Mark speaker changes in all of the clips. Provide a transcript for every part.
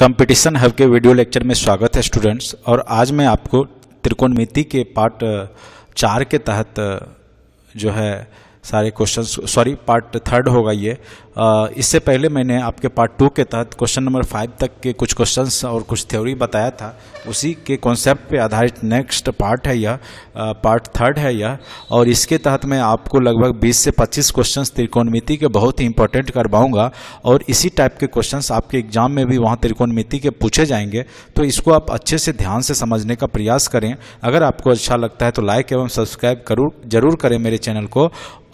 Speaker 1: competition hub के video lecture में स्वागत है स्टूडेंट्स और आज मैं आपको त्रिकोणमिति के पार्ट चार के तहत जो है सारे क्वेश्चन सॉरी पार्ट थर्ड होगा ये इससे पहले मैंने आपके पार्ट टू के तहत क्वेश्चन नंबर फाइव तक के कुछ क्वेश्चंस और कुछ थ्योरी बताया था उसी के कॉन्सेप्ट पे आधारित नेक्स्ट पार्ट है यह पार्ट थर्ड है यह और इसके तहत मैं आपको लगभग 20 से 25 क्वेश्चंस त्रिकोणमिति के बहुत ही इंपॉर्टेंट करवाऊंगा और इसी टाइप के क्वेश्चन आपके एग्जाम में भी वहाँ त्रिकोणमिति के पूछे जाएंगे तो इसको आप अच्छे से ध्यान से समझने का प्रयास करें अगर आपको अच्छा लगता है तो लाइक एवं सब्सक्राइब जरूर करें मेरे चैनल को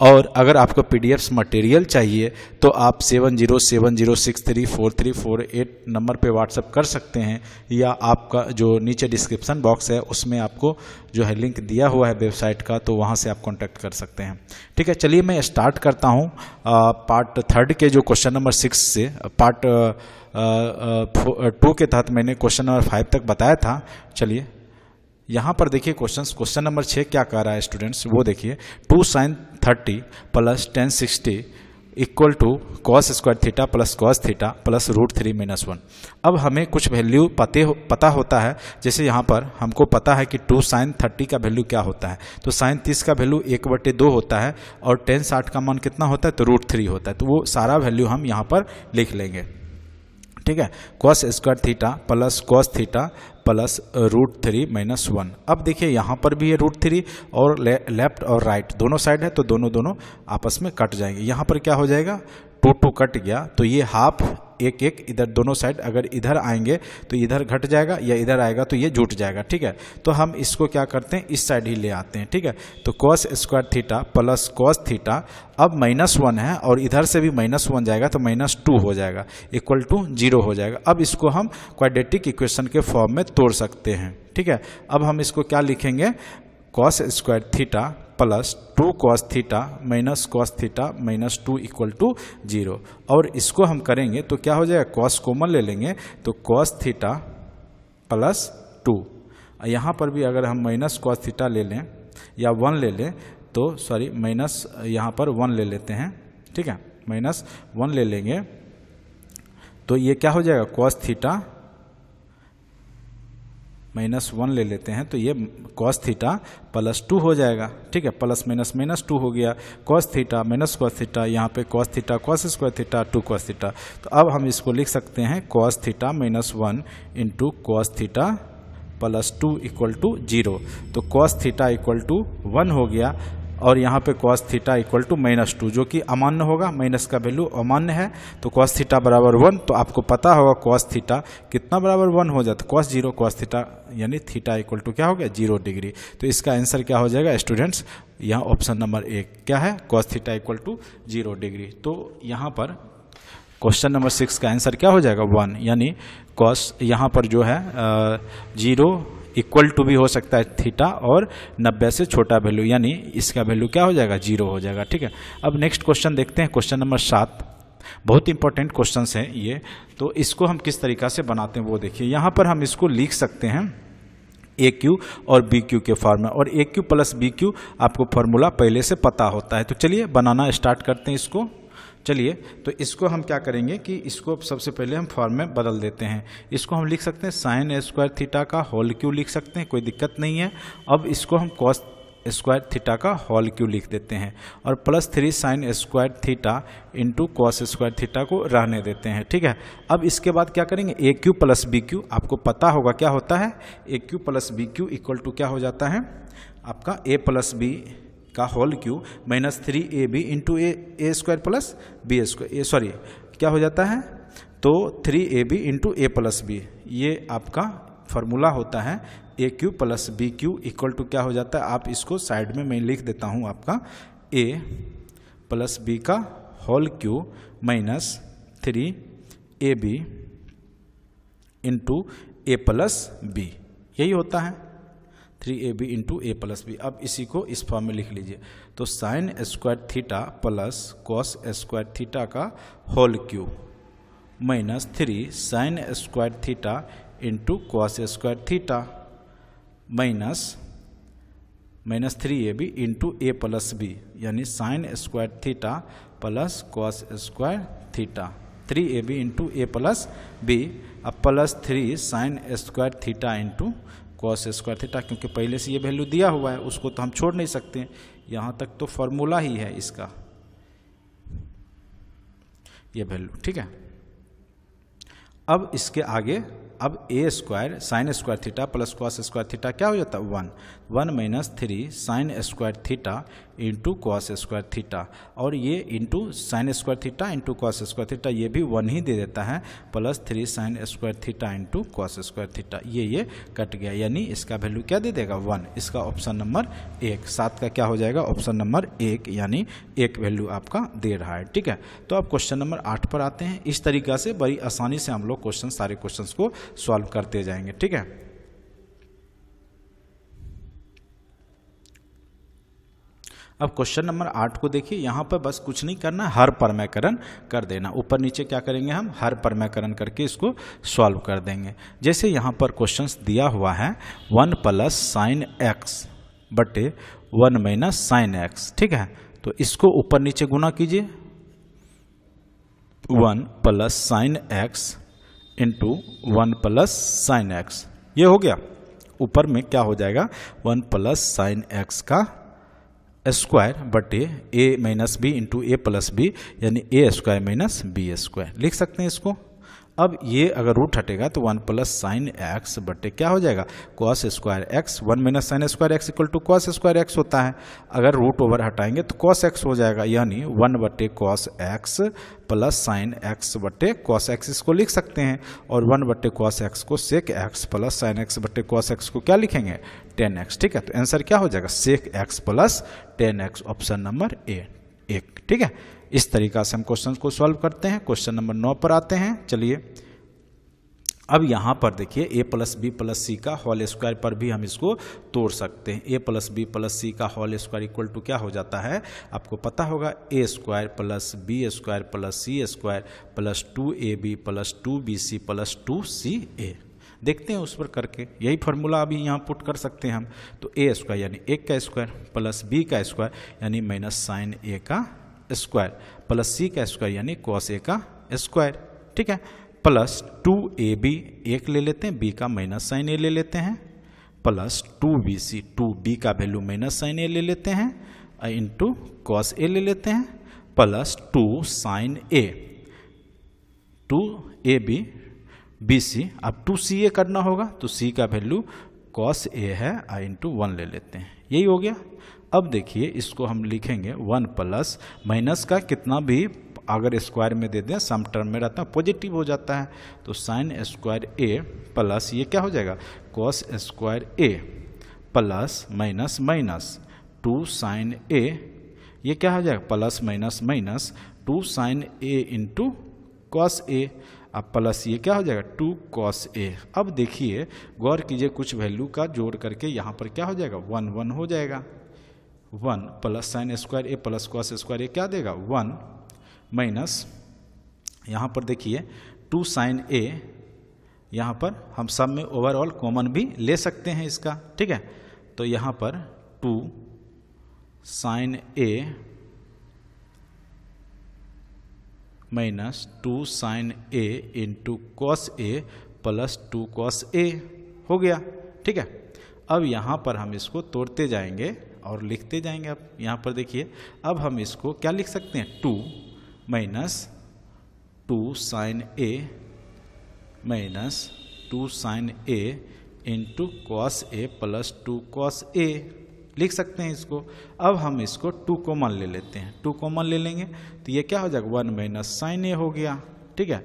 Speaker 1: और अगर आपको पी डी मटेरियल चाहिए तो तो आप seven zero seven zero six three four three four eight number पे व्हाट्सअप कर सकते हैं या आपका जो नीचे डिस्क्रिप्सन बॉक्स है उसमें आपको जो है लिंक दिया हुआ है वेबसाइट का तो वहाँ से आप कॉन्टैक्ट कर सकते हैं ठीक है चलिए मैं स्टार्ट करता हूँ पार्ट थर्ड के जो क्वेश्चन नंबर सिक्स से पार्ट टू के तहत मैंने क्वेश्चन नंबर फाइव तक बताया था चलिए यहाँ पर देखिए क्वेश्चन क्वेश्चन नंबर छः क्या कह रहा है स्टूडेंट्स वो देखिए two sine thirty plus tan sixty equal to cos square theta plus cos theta plus root three minus one अब हमें कुछ वैल्यू पते हो, पता होता है जैसे यहाँ पर हमको पता है कि टू साइन थर्टी का वैल्यू क्या होता है तो साइन तीस का वैल्यू एक बटे दो होता है और टेन साठ का मान कितना होता है तो रूट थ्री होता है तो वो सारा वैल्यू हम यहाँ पर लिख लेंगे ठीक है cos square theta plus cos theta plus root three minus one अब देखिए यहाँ पर भी है रूट थ्री और ले, लेफ्ट और राइट दोनों साइड है तो दोनों दोनों आपस में कट जाएंगे यहाँ पर क्या हो जाएगा टू टू कट गया तो ये हाफ एक एक इधर दोनों साइड अगर इधर आएंगे तो इधर घट जाएगा या इधर आएगा तो ये जुट जाएगा ठीक है तो हम इसको क्या करते हैं इस साइड ही ले आते हैं ठीक है तो cos square theta plus cos theta अब माइनस वन है और इधर से भी माइनस वन जाएगा तो माइनस टू हो जाएगा इक्वल टू जीरो हो जाएगा अब इसको हम क्वाड्रेटिक इक्वेशन के फॉर्म में तोड़ सकते हैं ठीक है अब हम इसको क्या लिखेंगे cos square theta plus two cos theta minus cos theta minus two equal to zero और इसको हम करेंगे तो क्या हो जाएगा कॉस कॉमन ले लेंगे तो कॉस थीटा प्लस टू यहाँ पर भी अगर हम माइनस कॉस थीटा ले लें या वन ले लें तो सॉरी माइनस यहाँ पर वन ले लेते हैं ठीक है माइनस वन ले लेंगे तो ये क्या हो जाएगा कॉस थीटा माइनस वन ले लेते हैं तो ये कॉस थीटा प्लस टू हो जाएगा ठीक है प्लस माइनस माइनस टू हो गया cos theta minus cos theta यहाँ पे cos theta cos square theta two cos theta तो अब हम इसको लिख सकते हैं cos theta minus one into cos theta plus two equal to zero तो cos theta equal to one हो गया और यहाँ पे cos theta equal to minus two जो कि अमान्य होगा माइनस का वैल्यू अमान्य है तो कॉस थीटा बराबर वन तो आपको पता होगा कॉस थीटा कितना बराबर वन हो जाता है कॉस जीरो कॉस थीटा यानी थीटा इक्वल टू क्या हो गया जीरो डिग्री तो इसका आंसर क्या हो जाएगा स्टूडेंट्स यहाँ ऑप्शन नंबर एक क्या है cos theta equal to zero degree तो यहाँ पर क्वेश्चन नंबर सिक्स का आंसर क्या हो जाएगा वन यानी कॉस यहाँ पर जो है जीरो इक्वल टू भी हो सकता है थीटा और 90 से छोटा वैल्यू यानी इसका वैल्यू क्या हो जाएगा जीरो हो जाएगा ठीक है अब नेक्स्ट क्वेश्चन देखते हैं क्वेश्चन नंबर सात बहुत इंपॉर्टेंट क्वेश्चन हैं ये तो इसको हम किस तरीका से बनाते हैं वो देखिए यहाँ पर हम इसको लिख सकते हैं ए क्यू और बी क्यू के फॉर्म में और a cube plus b cube आपको फॉर्मूला पहले से पता होता है तो चलिए बनाना स्टार्ट करते हैं इसको चलिए तो इसको हम क्या करेंगे कि इसको सबसे पहले हम फॉर्म में बदल देते हैं इसको हम लिख सकते हैं साइन स्क्वायर थीटा का होल क्यू लिख सकते हैं कोई दिक्कत नहीं है अब इसको हम कॉस स्क्वायर थीटा का होल क्यू लिख देते हैं और plus three sine square theta into cos square theta को रहने देते हैं ठीक है अब इसके बाद क्या करेंगे a cube plus b cube आपको पता होगा क्या होता है a cube plus b cube equal to क्या हो जाता है आपका ए प्लस बी का whole cube minus three a b into a a square plus B square sorry क्या हो जाता है तो three a b into a plus b ये आपका फॉर्मूला होता है a cube plus b cube equal to क्या हो जाता है आप इसको साइड में मैं लिख देता हूँ आपका ए प्लस बी का whole cube minus three a b into a plus b यही होता है three a b into a plus b अब इसी को इस फॉर्म में लिख लीजिए तो sine square theta plus cos square theta का whole cube minus three sine square theta into cos square theta minus minus three a b into a plus b यानी sine square theta plus cos square theta three a b into a plus b अब plus three sine square theta into cos square theta क्योंकि पहले से ये value दिया हुआ है उसको तो हम छोड़ नहीं सकते यहाँ तक तो फॉर्मूला ही है इसका ये वैल्यू ठीक है अब इसके आगे अब a square sine square theta plus cos square theta क्या हो जाता है one one minus three sine square theta into cos square theta और ये into sine square theta into cos square theta ये भी वन ही दे देता है plus three sine square theta into cos square theta ये ये कट गया यानी इसका वैल्यू क्या दे देगा वन इसका ऑप्शन नंबर एक सात का क्या हो जाएगा ऑप्शन नंबर एक यानी एक वैल्यू आपका दे रहा है ठीक है तो आप क्वेश्चन नंबर आठ पर आते हैं इस तरीका से बड़ी आसानी से हम लोग क्वेश्चन सारे क्वेश्चन को सॉल्व करते जाएंगे ठीक है अब क्वेश्चन नंबर आठ को देखिए यहाँ पर बस कुछ नहीं करना हर परमयकरण कर देना ऊपर नीचे क्या करेंगे हम हर परमयकरण करके इसको सॉल्व कर देंगे जैसे यहाँ पर क्वेश्चन दिया हुआ है वन प्लस साइन एक्स बटे वन माइनस साइन एक्स ठीक है तो इसको ऊपर नीचे गुना कीजिए one plus sine x into one plus sine x ये हो गया ऊपर में क्या हो जाएगा वन प्लस साइन एक्स का स्क्वायर बटे a minus b into a plus b यानी a square minus b square लिख सकते हैं इसको अब ये अगर रूट हटेगा तो वन प्लस साइन एक्स बटे क्या हो जाएगा cos square x one minus sine square x equal to cos square x होता है अगर रूट ओवर हटाएंगे तो कॉस एक्स हो जाएगा यानी वन बटे cos x plus sine x बटे कॉस एक्स इसको लिख सकते हैं और वन बटे कॉस एक्स को sec x plus sine x बटे कॉस एक्स को क्या लिखेंगे टेन एक्स ठीक है तो आंसर क्या हो जाएगा sec x plus tan x option number a एक ठीक है इस तरीका से हम क्वेश्चन को सॉल्व करते हैं क्वेश्चन नंबर नौ पर आते हैं चलिए अब यहाँ पर देखिए a plus b plus c का होल स्क्वायर पर भी हम इसको तोड़ सकते हैं a plus b plus c का होल स्क्वायर इक्वल टू क्या हो जाता है आपको पता होगा a square plus B square plus c square plus two A B plus two b c plus two c a देखते हैं उस पर करके यही फार्मूला अभी यहाँ पुट कर सकते हैं हम तो ए स्क्वायर यानी एक का स्क्वायर प्लस बी का स्क्वायर यानी माइनस साइन ए का स्क्वायर प्लस सी का स्क्वायर यानी कॉस ए का स्क्वायर ठीक है प्लस टू ए बी एक ले लेते हैं बी का माइनस साइन ए ले लेते हैं plus two b c two b का वैल्यू माइनस साइन ए ले लेते हैं इंटू कॉस ए ले लेते हैं plus two sine a two A b b c अब टू सी ए करना होगा तो सी का वैल्यू कॉस ए है आई इंटू वन ले लेते हैं यही हो गया अब देखिए इसको हम लिखेंगे वन प्लस माइनस का कितना भी अगर स्क्वायर में दे दें सम टर्म में रहता है पॉजिटिव हो जाता है तो साइन स्क्वायर ए प्लस ये क्या हो जाएगा cos square a plus minus minus two sine a ये क्या हो जाएगा plus minus minus two sine a into cos a अब प्लस ये क्या हो जाएगा टू कॉस ए अब देखिए गौर कीजिए कुछ वैल्यू का जोड़ करके यहाँ पर क्या हो जाएगा वन वन हो जाएगा one plus sine square a plus cos square a क्या देगा वन माइनस यहाँ पर देखिए टू साइन ए यहाँ पर हम सब में ओवरऑल कॉमन भी ले सकते हैं इसका ठीक है तो यहाँ पर two sine a minus two sine a into cos a plus two cos a हो गया ठीक है अब यहाँ पर हम इसको तोड़ते जाएंगे और लिखते जाएंगे अब यहाँ पर देखिए अब हम इसको क्या लिख सकते हैं two minus two sine a minus two sine a into cos a plus two cos a लिख सकते हैं इसको अब हम इसको टू कॉमन ले लेते हैं टू कॉमन ले लेंगे तो ये क्या हो जाएगा वन माइनस साइन ए हो गया ठीक है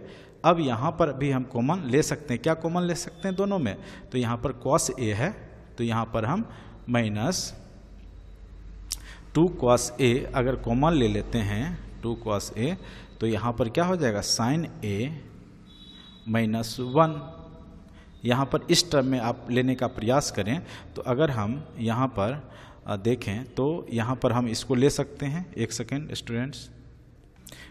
Speaker 1: अब यहाँ पर भी हम कॉमन ले सकते हैं क्या कॉमन ले सकते हैं दोनों में तो यहाँ पर कॉस ए है तो यहाँ पर हम माइनस टू क्वास ए अगर कॉमन ले लेते हैं टू क्वास ए तो यहाँ पर क्या हो जाएगा साइन ए माइनस वन यहाँ पर इस टर्म में आप लेने का प्रयास करें तो अगर हम यहाँ पर देखें तो यहाँ पर हम इसको ले सकते हैं एक सेकेंड स्टूडेंट्स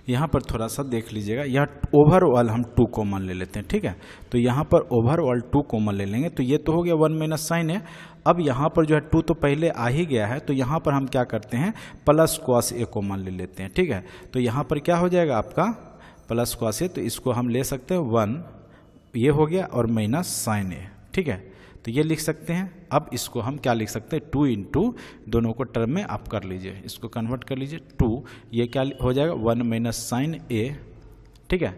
Speaker 1: यहाँ पर थोड़ा सा देख लीजिएगा यह ओवरऑल हम टू कॉमन ले लेते हैं ठीक है तो यहाँ पर ओवरऑल टू कॉमन ले लेंगे तो ये तो हो गया वन माइनस साइन है अब यहाँ पर जो है टू तो पहले आ ही गया है तो यहाँ पर हम क्या करते हैं प्लस कॉस ए को मान ले लेते हैं ठीक है तो यहाँ पर क्या हो जाएगा आपका प्लस कॉस ए तो इसको हम ले सकते हैं वन ये हो गया और माइनस साइन ए ठीक है तो ये लिख सकते हैं अब इसको हम क्या लिख सकते हैं टू इन टू दोनों को टर्म में आप कर लीजिए इसको कन्वर्ट कर लीजिए टू ये क्या हो जाएगा वन माइनस साइन ए ठीक है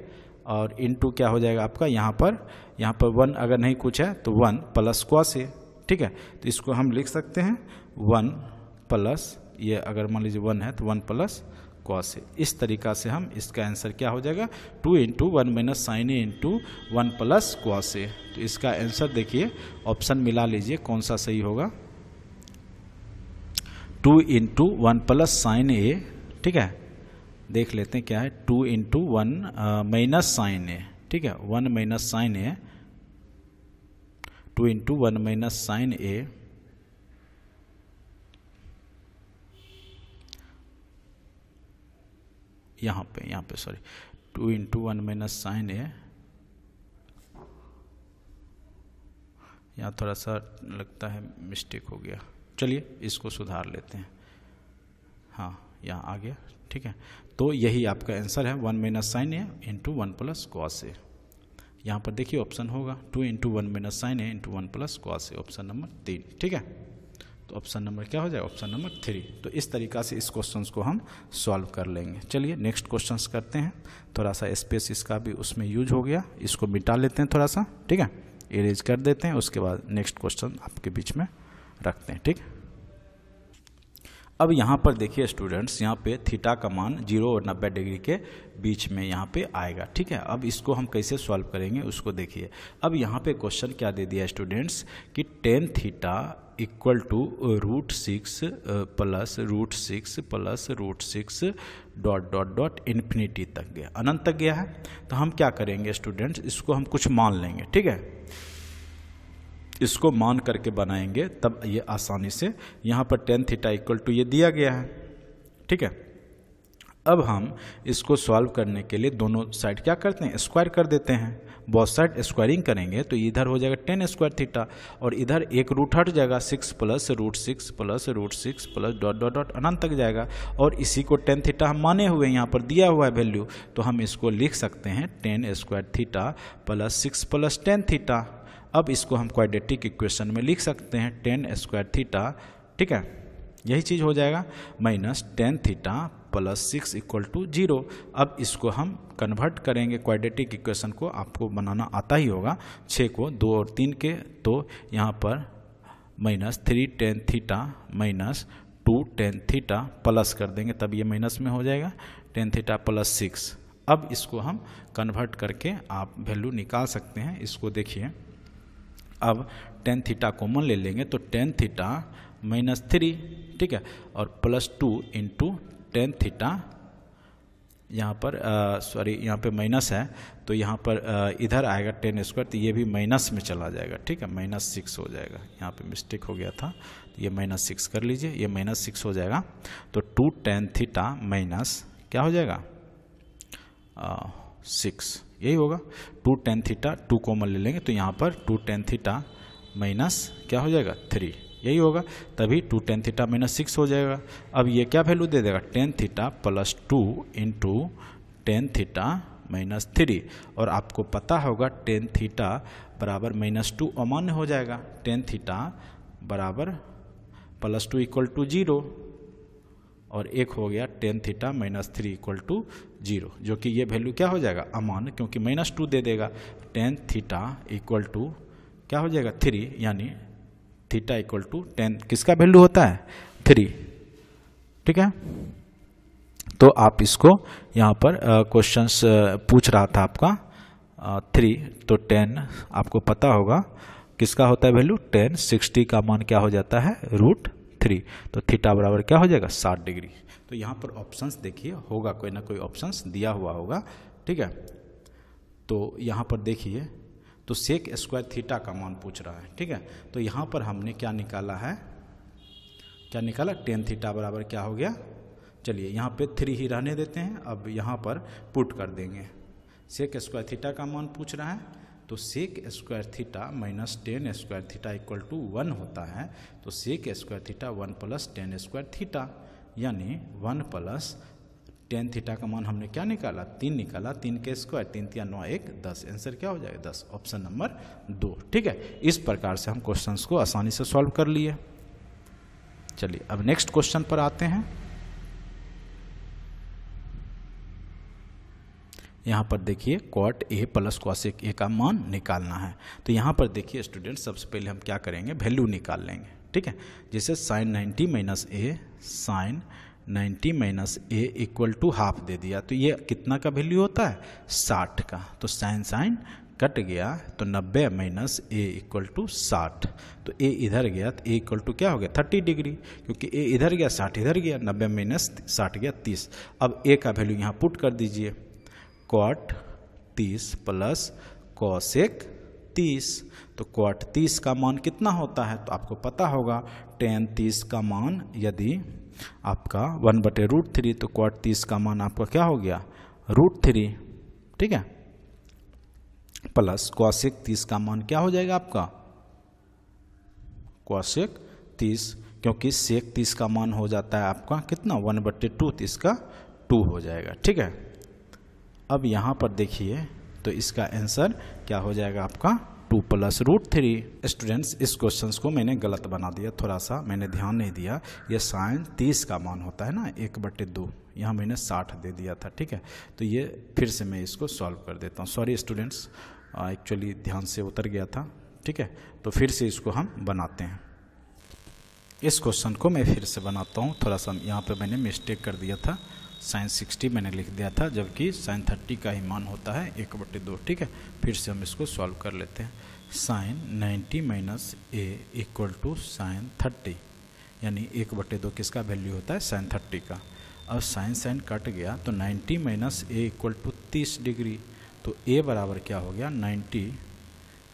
Speaker 1: और इन टू क्या हो जाएगा आपका यहाँ पर यहाँ पर वन अगर नहीं कुछ है तो वन प्लस क्वास ए ठीक है तो इसको हम लिख सकते हैं वन प्लस ये अगर मान लीजिए वन है तो वन प्लस कॉस ए इस तरीका से हम इसका आंसर क्या हो जाएगा two into one minus sine a into one plus cos a तो इसका आंसर देखिए ऑप्शन मिला लीजिए कौन सा सही होगा two into one plus sine a ठीक है देख लेते हैं क्या है two into one minus sine a ठीक है one minus sine a two into one minus sine a यहाँ पे यहाँ पे sorry two into one minus sine a यहाँ थोड़ा सा लगता है मिस्टेक हो गया चलिए इसको सुधार लेते हैं हाँ यहाँ आ गया ठीक है तो यही आपका आंसर है one minus sine a into one plus cos a यहाँ पर देखिए ऑप्शन होगा two into one minus sine है इंटू वन प्लस कॉस है ऑप्शन नंबर तीन ठीक है तो ऑप्शन नंबर क्या हो जाए ऑप्शन नंबर थ्री तो इस तरीका से इस क्वेश्चन को हम सॉल्व कर लेंगे चलिए नेक्स्ट क्वेश्चन करते हैं थोड़ा सा स्पेस इसका भी उसमें यूज हो गया इसको मिटा लेते हैं थोड़ा सा ठीक है इरेज कर देते हैं उसके बाद नेक्स्ट क्वेश्चन आपके बीच में रखते हैं ठीक है अब यहाँ पर देखिए स्टूडेंट्स यहाँ पे थीटा का मान जीरो और नब्बे डिग्री के बीच में यहाँ पे आएगा ठीक है अब इसको हम कैसे सॉल्व करेंगे उसको देखिए अब यहाँ पे क्वेश्चन क्या दे दिया स्टूडेंट्स कि tan theta equal to root six plus root six plus root six dot dot dot infinity तक गया अनंत तक गया है तो हम क्या करेंगे स्टूडेंट्स इसको हम कुछ मान लेंगे ठीक है इसको मान करके बनाएंगे तब ये आसानी से यहाँ पर टेन थीटा इक्वल टू ये दिया गया है ठीक है अब हम इसको सॉल्व करने के लिए दोनों साइड क्या करते हैं स्क्वायर कर देते हैं बहुत साइड स्क्वायरिंग करेंगे तो इधर हो जाएगा टेन स्क्वायर थीटा और इधर एक रूट हट जाएगा six plus root six plus root six plus dot dot dot अनंत तक जाएगा और इसी को टेन थीटा हम माने हुए यहाँ पर दिया हुआ है वैल्यू तो हम इसको लिख सकते हैं tan square theta plus six plus tan theta अब इसको हम क्वाड्रेटिक इक्वेशन में लिख सकते हैं टेन स्क्वायर थीटा ठीक है यही चीज़ हो जाएगा minus tan theta plus six equal to zero अब इसको हम कन्वर्ट करेंगे क्वाड्रेटिक इक्वेशन को आपको बनाना आता ही होगा छः को दो और तीन के तो यहाँ पर minus three tan theta minus two tan theta plus कर देंगे तब ये माइनस में हो जाएगा टेन थीटा प्लस सिक्स अब इसको हम कन्वर्ट करके आप वैल्यू निकाल सकते हैं इसको देखिए अब टेन थीटा कॉमन ले लेंगे तो टेन थीटा माइनस थ्री ठीक है और plus two into tan theta यहाँ पर सॉरी यहाँ पे माइनस है तो यहाँ पर आ, इधर आएगा टेन स्क्वायर तो ये भी माइनस में चला जाएगा ठीक है माइनस सिक्स हो जाएगा यहाँ पे मिस्टेक हो गया था तो ये माइनस सिक्स कर लीजिए ये माइनस सिक्स हो जाएगा तो टू टेन थीटा माइनस क्या हो जाएगा आ, सिक्स यही होगा two tan theta two common ले लेंगे तो यहाँ पर टू टेन थीटा माइनस क्या हो जाएगा थ्री यही होगा तभी two tan theta minus six हो जाएगा अब ये क्या वैल्यू दे देगा tan theta plus two into tan theta minus three और आपको पता होगा टेन थीटा बराबर माइनस टू अमान्य हो जाएगा टेन थीटा बराबर plus two equal to zero और एक हो गया tan theta minus three equal to zero जो कि ये वैल्यू क्या हो जाएगा अमान क्योंकि माइनस टू दे देगा टेन थीटा इक्वल टू क्या हो जाएगा थ्री यानी थीटा इक्वल टू टेन किसका वैल्यू होता है थ्री ठीक है तो आप इसको यहाँ पर क्वेश्चन पूछ रहा था आपका थ्री तो टेन आपको पता होगा किसका होता है वैल्यू टेन सिक्सटी का मान क्या हो जाता है रूट थ्री तो थीटा बराबर क्या हो जाएगा साठ डिग्री तो यहाँ पर ऑप्शंस देखिए होगा कोई ना कोई ऑप्शंस दिया हुआ होगा ठीक है तो यहाँ पर देखिए तो सेक स्क्वायर थीटा का मान पूछ रहा है ठीक है तो यहाँ पर हमने क्या निकाला है क्या निकाला टेन थीटा बराबर क्या हो गया चलिए यहाँ पे थ्री ही रहने देते हैं अब यहाँ पर पुट कर देंगे सेक स्क्वायर थीटा का मान पूछ रहा है तो sec square theta minus tan square theta equal to one होता है तो sec square theta one plus tan square theta यानी वन प्लस टेन थीटा का मान हमने क्या निकाला तीन निकाला तीन के स्क्वायर तीन तीन नौ एक दस आंसर क्या हो जाएगा दस ऑप्शन नंबर दो ठीक है इस प्रकार से हम क्वेश्चंस को आसानी से सॉल्व कर लिए चलिए अब नेक्स्ट क्वेश्चन पर आते हैं यहाँ पर देखिए cot a plus cos a का मान निकालना है तो यहाँ पर देखिए स्टूडेंट सबसे पहले हम क्या करेंगे वैल्यू निकाल लेंगे ठीक है जैसे sine ninety minus a sine ninety minus a equal to half दे दिया तो ये कितना का वैल्यू होता है साठ का तो साइन साइन कट गया तो नब्बे माइनस ए इक्वल टू साठ तो ए इधर गया तो ए इक्वल टू क्या हो गया थर्टी डिग्री क्योंकि ए इधर गया साठ इधर गया नब्बे माइनस साठ गया तीस अब ए का वैल्यू यहाँ पुट कर दीजिए कॉट तीस प्लस कॉसेक तीस तो क्वाट तीस का मान कितना होता है तो आपको पता होगा टेन तीस का मान यदि आपका वन बटे रूट थ्री तो क्वाट तीस का मान आपका क्या हो गया रूट थ्री ठीक है प्लस क्वासिक तीस का मान क्या हो जाएगा आपका क्वासिक तीस क्योंकि सेक तीस का मान हो जाता है आपका कितना वन बट्टे टू तीस का टू हो जाएगा ठीक है अब यहाँ पर देखिए तो इसका आंसर क्या हो जाएगा आपका two plus root three students इस क्वेश्चन को मैंने गलत बना दिया थोड़ा सा मैंने ध्यान नहीं दिया ये साइन तीस का मान होता है ना एक बटे दो यहाँ मैंने साठ दे दिया था ठीक है तो ये फिर से मैं इसको सॉल्व कर देता हूँ सॉरी स्टूडेंट्स एक्चुअली ध्यान से उतर गया था ठीक है तो फिर से इसको हम बनाते हैं इस क्वेश्चन को मैं फिर से बनाता हूँ थोड़ा सा यहाँ पर मैंने मिस्टेक कर दिया था साइन सिक्सटी मैंने लिख दिया था जबकि साइन थर्टी का ही मान होता है एक बटे दो ठीक है फिर से हम इसको सॉल्व कर लेते हैं sine ninety minus a equal to sine thirty यानी एक बटे दो किसका वैल्यू होता है साइन थर्टी का अब साइन साइन कट गया तो ninety minus a equal to तीस डिग्री तो ए बराबर क्या हो गया नाइन्टी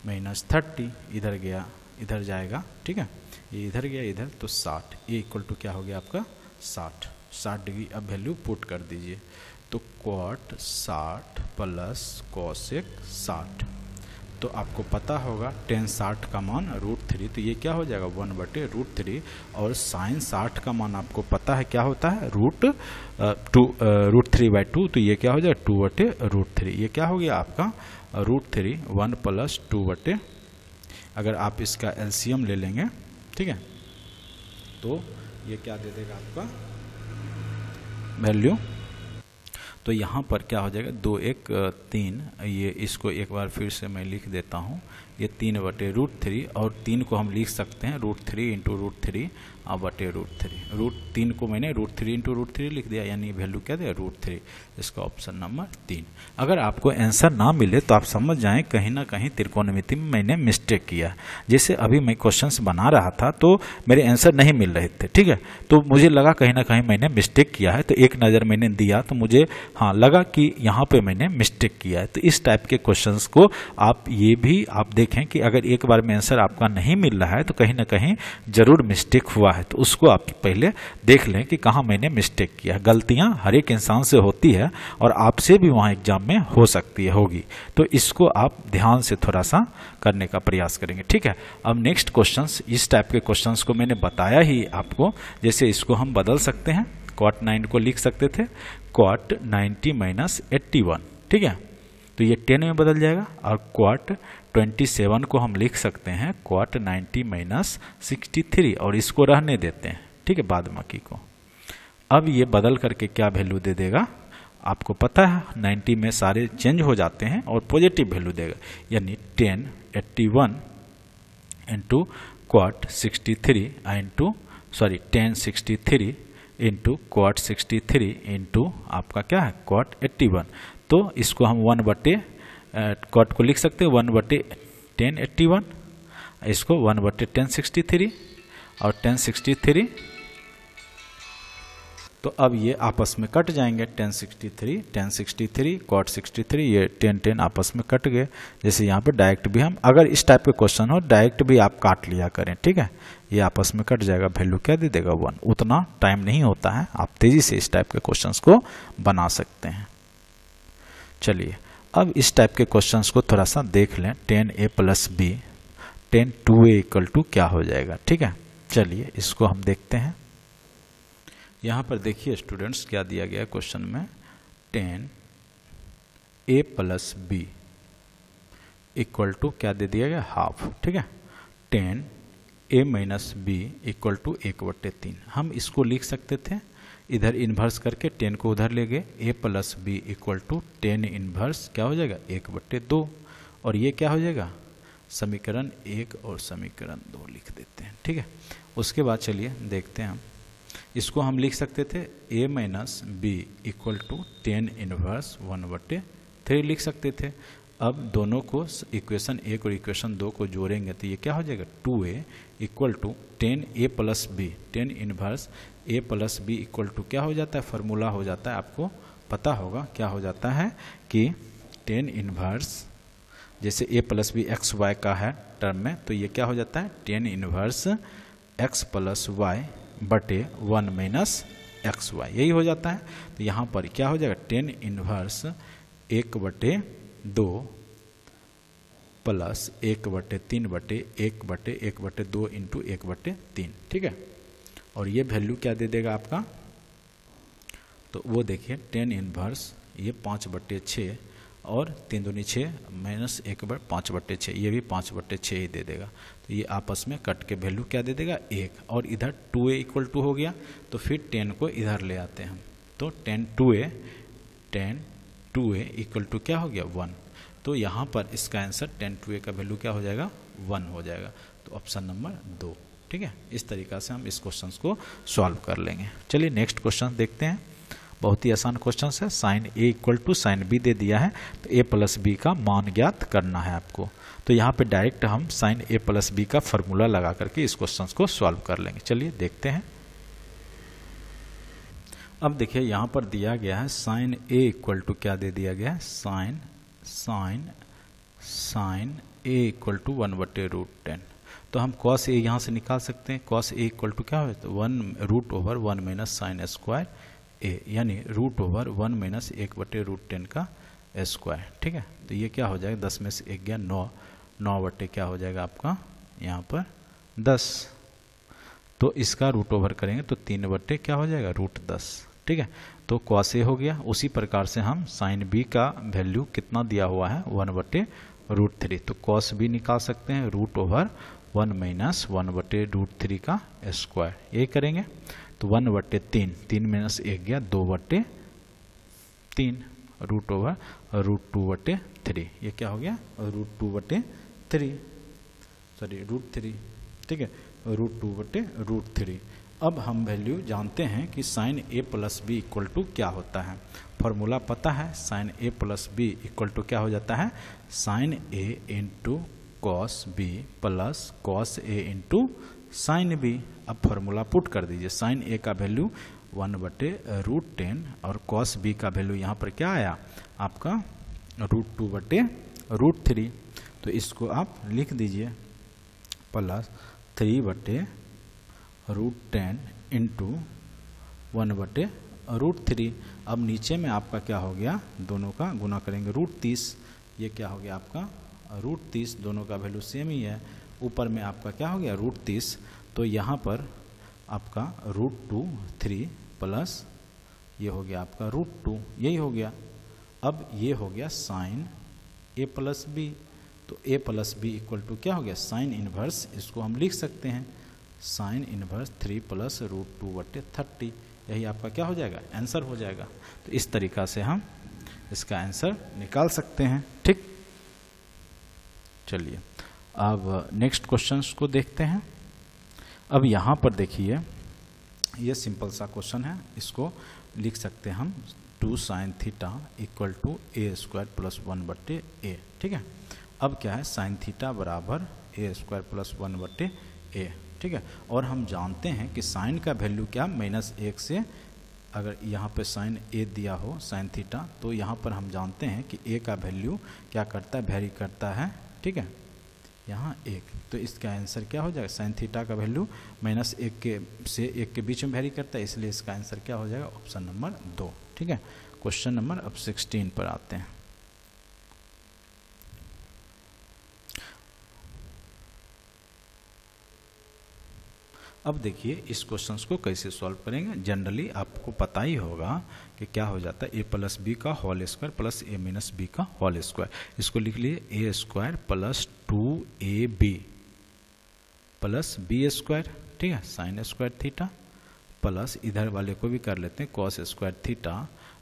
Speaker 1: माइनस थर्टी इधर गया इधर जाएगा ठीक है ये इधर गया इधर तो साठ ए इक्वल टू क्या हो गया आपका साठ साठ डिग्री अब वैल्यू पुट कर दीजिए तो कॉट साठ प्लस कॉशिक साठ तो आपको पता होगा टेन साठ का मान रूट थ्री तो ये क्या हो जाएगा वन बटे रूट थ्री और साइन साठ का मान आपको पता है क्या होता है root two root three by two तो ये क्या हो जाएगा टू बटे रूट थ्री ये क्या हो गया आपका root three one plus two बटे अगर आप इसका एलसीएम ले लेंगे ठीक है तो ये क्या दे देगा आपका वैल्यू तो यहाँ पर क्या हो जाएगा दो एक तीन ये इसको एक बार फिर से मैं लिख देता हूँ ये तीन बटे रूट थ्री और तीन को हम लिख सकते हैं root three into root three बटे रूट थ्री रूट तीन को मैंने root three into root three लिख दिया यानी वैल्यू क्या दिया रूट थ्री इसका ऑप्शन नंबर तीन अगर आपको आंसर ना मिले तो आप समझ जाएं कहीं ना कहीं त्रिकोणमिति में मैंने मिस्टेक किया जैसे अभी मैं क्वेश्चन बना रहा था तो मेरे आंसर नहीं मिल रहे थे ठीक है तो मुझे लगा कहीं ना कहीं मैंने मिस्टेक किया है तो एक नज़र मैंने दिया तो मुझे हाँ लगा कि यहाँ पर मैंने मिस्टेक किया है तो इस टाइप के क्वेश्चन को आप ये भी आप देख देखें कि अगर एक बार में आंसर आपका नहीं मिल रहा है तो कहीं ना कहीं ज़रूर मिस्टेक हुआ है तो उसको आप पहले देख लें कि कहाँ मैंने मिस्टेक किया है गलतियाँ हर एक इंसान से होती है और आपसे भी वहाँ एग्जाम में हो सकती है होगी तो इसको आप ध्यान से थोड़ा सा करने का प्रयास करेंगे ठीक है अब नेक्स्ट क्वेश्चन इस टाइप के क्वेश्चन को मैंने बताया ही आपको जैसे इसको हम बदल सकते हैं क्वाट नाइन को लिख सकते थे cot ninety minus eighty one ठीक है तो ये टेन में बदल जाएगा और क्वाट ट्वेंटी सेवन को हम लिख सकते हैं cot ninety minus sixty three और इसको रहने देते हैं ठीक है बाद बाकी को अब ये बदल करके क्या वैल्यू दे देगा आपको पता है 90 में सारे चेंज हो जाते हैं और पॉजिटिव वैल्यू देगा यानी 10 eighty one into cot sixty three into sorry 10 63 three into cot sixty three into आपका क्या है क्वाट 81 तो इसको हम वन बटे कॉट को लिख सकते हैं वन बटे टेन एट्टी वन इसको वन बटे टेन सिक्सटी थ्री और टेन सिक्सटी थ्री तो अब ये आपस में कट जाएंगे tan sixty three tan sixty three cot sixty three ये टेन टेन आपस में कट गए जैसे यहाँ पे डायरेक्ट भी हम अगर इस टाइप के क्वेश्चन हो डायरेक्ट भी आप काट लिया करें ठीक है ये आपस में कट जाएगा वैल्यू क्या दे देगा वन उतना टाइम नहीं होता है आप तेज़ी से इस टाइप के क्वेश्चन को बना सकते हैं चलिए अब इस टाइप के क्वेश्चंस को थोड़ा सा देख लें tan A plus B tan two A equal to क्या हो जाएगा ठीक है चलिए इसको हम देखते हैं यहाँ पर देखिए स्टूडेंट्स क्या दिया गया क्वेश्चन में tan A plus B equal to क्या दे दिया गया हाफ ठीक है tan A minus B equal to एक बट्टे तीन हम इसको लिख सकते थे इधर इन्वर्स करके टेन को उधर ले गए A plus B equal to tan inverse क्या हो जाएगा एक बट्टे दो और ये क्या हो जाएगा समीकरण एक और समीकरण दो लिख देते हैं ठीक है उसके बाद चलिए देखते हैं हम इसको हम लिख सकते थे A minus B equal to tan inverse one बट्टे थ्री लिख सकते थे अब दोनों को इक्वेशन एक और इक्वेशन दो को जोड़ेंगे तो ये क्या हो जाएगा two A equal to tan A plus B tan inverse A plus B equal to क्या हो जाता है फॉर्मूला हो जाता है आपको पता होगा क्या हो जाता है कि टेन इन्वर्स जैसे A plus B X Y का है टर्म में तो ये क्या हो जाता है tan inverse X plus Y बटे वन माइनस एक्स वाई यही हो जाता है तो यहाँ पर क्या हो जाएगा टेन इन्वर्स एक बटे दो प्लस एक बटे तीन बटे एक बटे एक बटे दो इंटू एक बटे तीन ठीक है और ये वैल्यू क्या दे देगा आपका तो वो देखिए टेन इनवर्स ये पाँच बट्टे छः और तीन दूनी छः माइनस एक बार पाँच बट्टे छः ये भी पाँच बट्टे छः ही दे देगा तो ये आपस में कट के वैल्यू क्या दे देगा एक और इधर टू ए इक्वल टू हो गया तो फिर टेन को इधर ले आते हैं तो tan two A tan two A equal to क्या हो गया वन तो यहाँ पर इसका आंसर टेन टू ए का वैल्यू क्या हो जाएगा वन हो जाएगा तो ऑप्शन नंबर दो ठीक है इस तरीका से हम इस क्वेश्चन को सॉल्व कर लेंगे चलिए नेक्स्ट क्वेश्चन देखते हैं बहुत ही आसान क्वेश्चन है sine A equal to sine B दे दिया है तो ए प्लस बी का मान ज्ञात करना है आपको तो यहाँ पे डायरेक्ट हम साइन ए प्लस बी का फॉर्मूला लगा करके इस क्वेश्चन को सॉल्व कर लेंगे चलिए देखते हैं अब देखिए यहाँ पर दिया गया है साइन ए इक्वल टू क्या दे दिया गया है sine sine sine A equal to one बटे रूट टेन तो हम कॉस ए यहाँ से निकाल सकते हैं कॉस ए इक्वल टू क्या हो तो one root over one minus sine square A यानी रूट ओवर वन माइनस एक बटे रूट टेन का स्क्वायर ठीक है तो ये क्या हो जाएगा दस में से एक गया नौ नौ बटे क्या हो जाएगा आपका यहाँ पर दस तो इसका रूट ओवर करेंगे तो तीन बटे क्या हो जाएगा रूट दस ठीक है तो कॉस ए हो गया उसी प्रकार से हम साइन बी का वैल्यू कितना दिया हुआ है वन बटे रूट थ्री तो कॉस बी निकाल सकते हैं root over one minus one बटे रूट थ्री का स्क्वायर ये करेंगे तो वन बटे तीन तीन माइनस एक गया दो बटे तीन रूट ओवर रूट टू बटे थ्री ये क्या हो गया रूट टू बटे थ्री सॉरी रूट थ्री ठीक है रूट टू बटे रूट थ्री अब हम वैल्यू जानते हैं कि sine A plus B equal to क्या होता है फॉर्मूला पता है sine A plus B equal to क्या हो जाता है sine A into cos B plus cos A into sine B अब फॉर्मूला पुट कर दीजिए साइन ए का वैल्यू वन बटे रूट टेन और कॉस बी का वैल्यू यहाँ पर क्या आया आपका रूट टू बटे रूट थ्री तो इसको आप लिख दीजिए प्लस थ्री बटे रूट टेन इंटू वन बटे रूट थ्री अब नीचे में आपका क्या हो गया दोनों का गुना करेंगे रूट तीस ये क्या हो गया आपका रूट तीस दोनों का वैल्यू सेम ही है ऊपर में आपका क्या हो गया रूट तीस तो यहाँ पर आपका रूट टू थ्री प्लस ये हो गया आपका रूट टू यही हो गया अब ये हो गया साइन ए प्लस बी तो A plus B equal to क्या हो गया साइन इन्वर्स इसको हम लिख सकते हैं sine inverse three plus root two बटे थर्टी यही आपका क्या हो जाएगा आंसर हो जाएगा तो इस तरीका से हम इसका आंसर निकाल सकते हैं ठीक चलिए अब नेक्स्ट क्वेश्चंस को देखते हैं अब यहाँ पर देखिए ये सिंपल सा क्वेश्चन है इसको लिख सकते हैं हम two sine theta equal to A square plus one बटे ए ठीक है अब क्या है साइन थीटा बराबर ए स्क्वायर प्लस वन बटे ए ठीक है और हम जानते हैं कि साइन का वैल्यू क्या माइनस एक से अगर यहाँ पे साइन ए दिया हो साइन थीटा तो यहाँ पर हम जानते हैं कि ए का वैल्यू क्या करता है वेरी करता है ठीक है यहाँ एक तो इसका आंसर क्या हो जाएगा साइन थीटा का वैल्यू माइनस एक के से एक के बीच में वेरी करता है इसलिए इसका आंसर क्या हो जाएगा ऑप्शन नंबर दो ठीक है क्वेश्चन नंबर अब सिक्सटीन पर आते हैं अब देखिए इस क्वेश्चन को कैसे सॉल्व करेंगे जनरली आपको पता ही होगा कि क्या हो जाता है ए प्लस बी का whole square plus A minus B का होल स्क्वायर इसको लिख लिए A square plus two A B plus B square ठीक है साइन स्क्वायर थीटा प्लस इधर वाले को भी कर लेते हैं cos square theta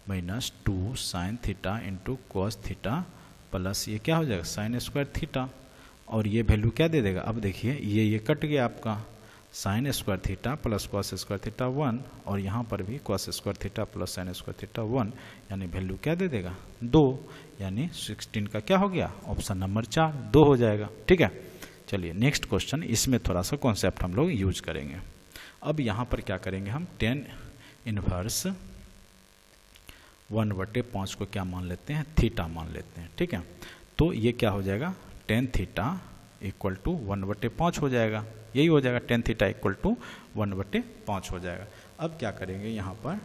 Speaker 1: minus two sine theta into cos theta plus ये क्या हो जाएगा साइन स्क्वायर थीटा और ये वैल्यू क्या दे देगा अब देखिए ये ये कट गया आपका sine square theta plus cos square theta one और यहाँ पर भी cos square theta plus sine square theta one यानी वैल्यू क्या दे देगा दो यानी सिक्सटीन का क्या हो गया ऑप्शन नंबर चार दो हो जाएगा ठीक है चलिए नेक्स्ट क्वेश्चन इसमें थोड़ा सा कॉन्सेप्ट हम लोग यूज करेंगे अब यहाँ पर क्या करेंगे हम टेन इनवर्स वन बटे पाँच को क्या मान लेते हैं थीटा मान लेते हैं ठीक है तो ये क्या हो जाएगा tan theta equal to one बटे पाँच हो जाएगा यही हो जाएगा tan theta equal to one बटे पाँच हो जाएगा अब क्या करेंगे यहाँ पर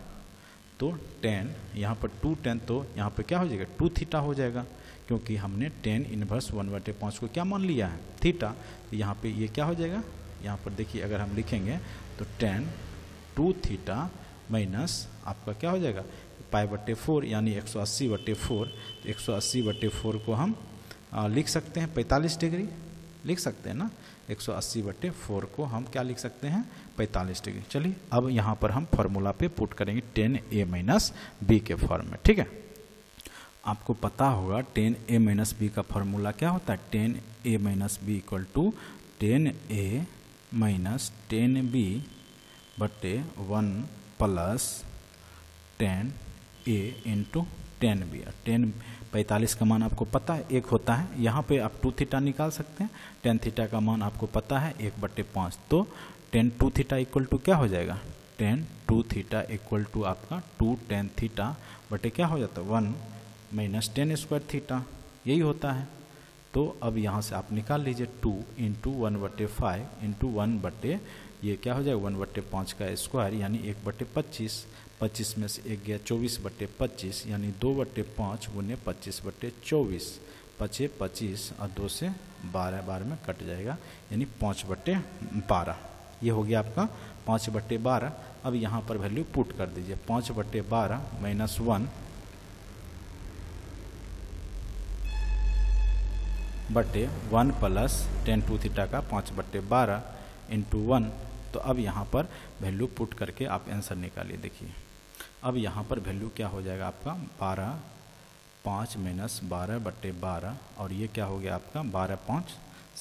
Speaker 1: तो टेन यहाँ पर टू टेन तो यहाँ पर क्या हो जाएगा टू थीटा हो जाएगा क्योंकि हमने टेन इनवर्स वन बटे पाँच को क्या मान लिया है थीटा तो यहाँ पर ये क्या हो जाएगा यहाँ पर देखिए अगर हम लिखेंगे तो टेन टू थीटा माइनस आपका क्या हो जाएगा पाई बटे फोर यानी एक सौ अस्सी बटे फोर एक सौ अस्सी बटे फोर को हम लिख सकते हैं पैंतालीस डिग्री लिख सकते हैं ना 180 सौ बटे फोर को हम क्या लिख सकते हैं 45 डिग्री चलिए अब यहाँ पर हम फार्मूला पे पुट करेंगे 10 ए माइनस बी के फॉर्म में ठीक है आपको पता होगा 10 ए माइनस बी का फार्मूला क्या होता है 10 A minus B equal to tan A minus tan B बटे one plus tan A into tan भी है टेन पैंतालीस का मान आपको पता है एक होता है यहाँ पे आप टू थीटा निकाल सकते हैं टेन थीटा का मान आपको पता है एक बट्टे पाँच तो tan two theta equal to क्या हो जाएगा tan two theta equal to आपका टू टेन थीटा बटे क्या हो जाता है one minus tan square theta यही होता है तो अब यहाँ से आप निकाल लीजिए टू इंटू वन बटे फाइव इंटू वन बटे ये क्या हो जाएगा वन बट्टे पाँच का स्क्वायर यानी एक बट्टे पच्चीस 25 में से एक गया 24 बट्टे पच्चीस यानी दो बट्टे पाँच गुने पच्चीस बट्टे चौबीस पचे पच्चीस और दो से बारह बारह में कट जाएगा यानी पाँच बट्टे बारह ये हो गया आपका पाँच बट्टे बारह अब यहाँ पर वैल्यू पुट कर दीजिए पाँच बट्टे बारह माइनस वन बट्टे one plus tan two theta का पाँच बट्टे बारह इंटू वन तो अब यहाँ पर वैल्यू पुट करके आप आंसर निकालिए देखिए अब यहाँ पर वैल्यू क्या हो जाएगा आपका बारह पाँच माइनस बारह बट्टे बारह और ये क्या हो गया आपका बारह पाँच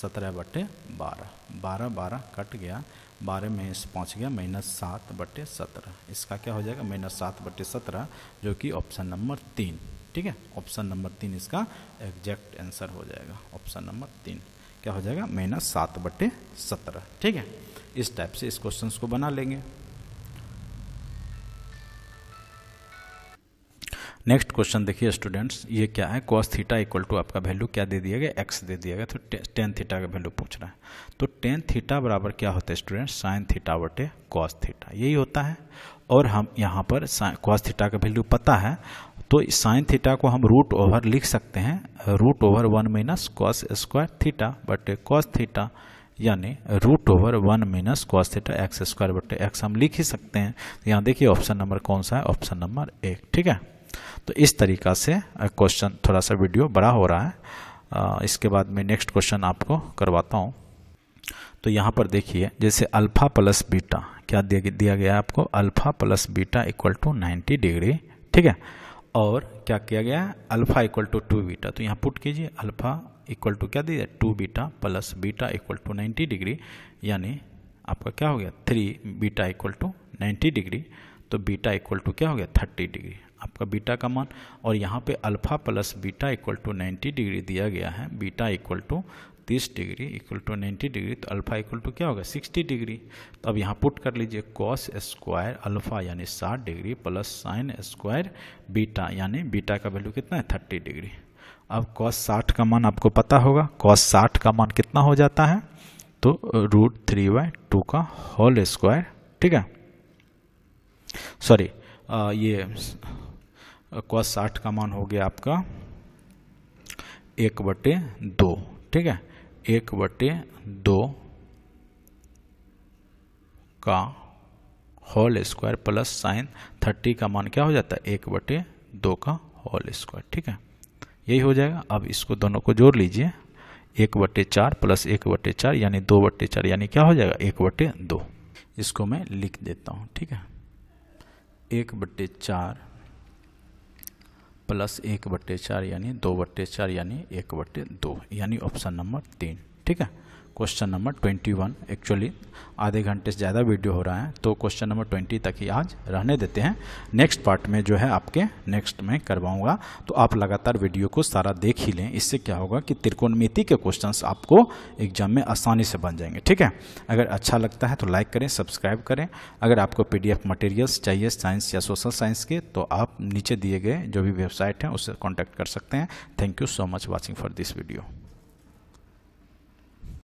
Speaker 1: सत्रह बट्टे बारह बारह बारह कट गया बारह में इस पहुँच गया माइनस सात बट्टे सत्रह इसका क्या हो जाएगा माइनस सात बट्टे सत्रह जो कि ऑप्शन नंबर तीन ठीक है ऑप्शन नंबर तीन इसका एग्जैक्ट आंसर हो जाएगा ऑप्शन नंबर तीन क्या हो जाएगा माइनस सात बट्टे सत्रह ठीक है इस टाइप से इस क्वेश्चन को बना लेंगे नेक्स्ट क्वेश्चन देखिए स्टूडेंट्स ये क्या है कॉस थीटा इक्वल टू आपका वैल्यू क्या दे दिया गया एक्स दे दिया गया तो टेन थीटा का वैल्यू पूछ रहा है तो टेन थीटा बराबर क्या होता है स्टूडेंट्स साइन थीटा बटे कॉस थीटा यही होता है और हम यहाँ पर कॉस थीटा का वैल्यू पता है तो साइन थीटा को हम रूट ओवर लिख सकते हैं root over one minus cos square theta बटे कॉस थीटा यानी root over one minus cos theta X square बटे एक्स हम लिख ही सकते हैं यहाँ देखिए ऑप्शन नंबर कौन सा है ऑप्शन नंबर एक ठीक है तो इस तरीका से क्वेश्चन थोड़ा सा वीडियो बड़ा हो रहा है इसके बाद मैं नेक्स्ट क्वेश्चन आपको करवाता हूँ तो यहाँ पर देखिए जैसे अल्फ़ा प्लस बीटा क्या दिया गया है आपको alpha plus beta equal to ninety degree ठीक है और क्या किया गया है alpha equal to two beta तो यहाँ पुट कीजिए अल्फ़ा इक्वल टू क्या दिया two beta plus beta equal to ninety degree यानी आपका क्या हो गया three beta equal to ninety degree तो बीटा इक्वल टू क्या हो गया थर्टी डिग्री आपका बीटा का मान और यहाँ पे alpha plus beta equal to ninety degree दिया गया है बीटा इक्वल टू तीस degree equal to ninety degree तो अल्फा इक्वल टू क्या होगा सिक्सटी डिग्री तो अब यहाँ पुट कर लीजिए कॉस स्क्वायर अल्फा यानी साठ degree plus sine square beta यानी बीटा का वैल्यू कितना है थर्टी डिग्री अब कॉस साठ का मान आपको पता होगा कॉस साठ का मान कितना हो जाता है तो रूट थ्री बाय टू का होल स्क्वायर ठीक है सॉरी ये कॉस साठ का मान हो गया आपका एक बटे दो ठीक है एक बटे दो का whole square plus sine thirty का मान क्या हो जाता है एक बटे दो का होल स्क्वायर ठीक है यही हो जाएगा अब इसको दोनों को जोड़ लीजिए एक बटे चार प्लस एक बटे चार यानी दो बटे चार यानी क्या हो जाएगा एक बटे दो इसको मैं लिख देता हूँ ठीक है एक बटे चार प्लस एक बट्टे चार यानी दो बट्टे चार यानी एक बट्टे दो यानी ऑप्शन नंबर तीन ठीक है क्वेश्चन नंबर 21 एक्चुअली आधे घंटे से ज़्यादा वीडियो हो रहा है तो क्वेश्चन नंबर 20 तक ही आज रहने देते हैं नेक्स्ट पार्ट में जो है आपके नेक्स्ट में करवाऊंगा तो आप लगातार वीडियो को सारा देख ही लें इससे क्या होगा कि त्रिकोणमिति के क्वेश्चंस आपको एग्जाम में आसानी से बन जाएंगे ठीक है अगर अच्छा लगता है तो लाइक करें सब्सक्राइब करें अगर आपको पी डी मटेरियल्स चाहिए साइंस या सोशल साइंस के तो आप नीचे दिए गए जो भी वेबसाइट हैं उससे कॉन्टैक्ट कर सकते हैं thank you so much watching for this video